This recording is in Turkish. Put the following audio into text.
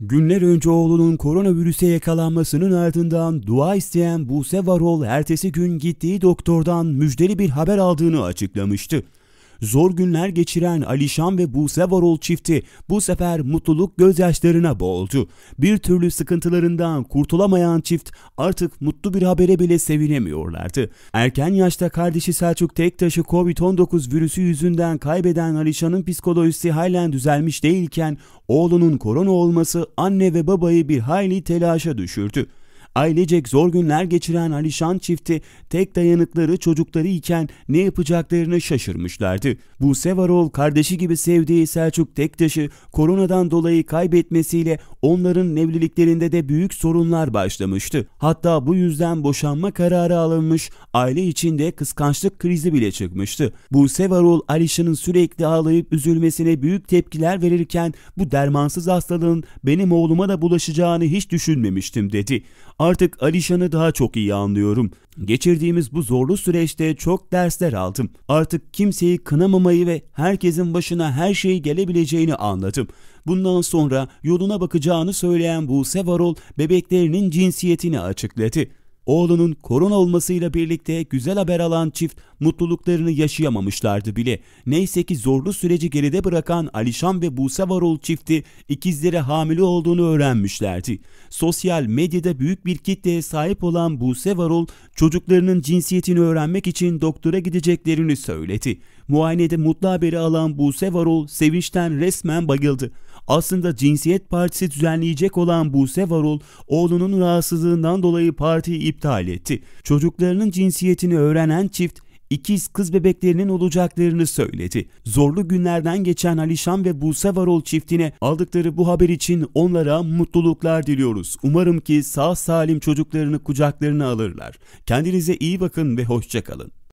Günler önce oğlunun koronavirüse yakalanmasının ardından dua isteyen Buse Varol ertesi gün gittiği doktordan müjdeli bir haber aldığını açıklamıştı. Zor günler geçiren Alişan ve Buse Varol çifti bu sefer mutluluk gözyaşlarına boğuldu. Bir türlü sıkıntılarından kurtulamayan çift artık mutlu bir habere bile sevinemiyorlardı. Erken yaşta kardeşi Selçuk Tektaş'ı Covid-19 virüsü yüzünden kaybeden Alişan'ın psikolojisi halen düzelmiş değilken oğlunun korona olması anne ve babayı bir hayli telaşa düşürdü. Ailecek zor günler geçiren Alişan çifti tek dayanıkları çocukları iken ne yapacaklarını şaşırmışlardı. Bu Sevarol kardeşi gibi sevdiği Selçuk Tektaş'ı koronadan dolayı kaybetmesiyle onların evliliklerinde de büyük sorunlar başlamıştı. Hatta bu yüzden boşanma kararı alınmış, aile içinde kıskançlık krizi bile çıkmıştı. Bu Sevarol Alişan'ın sürekli ağlayıp üzülmesine büyük tepkiler verirken bu dermansız hastalığın benim oğluma da bulaşacağını hiç düşünmemiştim dedi. Artık Alişan'ı daha çok iyi anlıyorum. Geçirdiğimiz bu zorlu süreçte çok dersler aldım. Artık kimseyi kınamamayı ve herkesin başına her şey gelebileceğini anladım. Bundan sonra yoluna bakacağını söyleyen bu Sevarol bebeklerinin cinsiyetini açıkladı. Oğlunun korona olmasıyla birlikte güzel haber alan çift mutluluklarını yaşayamamışlardı bile. Neyse ki zorlu süreci geride bırakan Alişan ve Buse Varol çifti ikizlere hamile olduğunu öğrenmişlerdi. Sosyal medyada büyük bir kitleye sahip olan Buse Varol çocuklarının cinsiyetini öğrenmek için doktora gideceklerini söyledi. Muayenede mutlu haberi alan Buse Varol sevinçten resmen bayıldı. Aslında Cinsiyet Partisi düzenleyecek olan Buse Varol oğlunun rahatsızlığından dolayı partiyi iptal etti. Çocuklarının cinsiyetini öğrenen çift ikiz kız bebeklerinin olacaklarını söyledi. Zorlu günlerden geçen Alişan ve Buse Varol çiftine aldıkları bu haber için onlara mutluluklar diliyoruz. Umarım ki sağ salim çocuklarını kucaklarına alırlar. Kendinize iyi bakın ve hoşçakalın.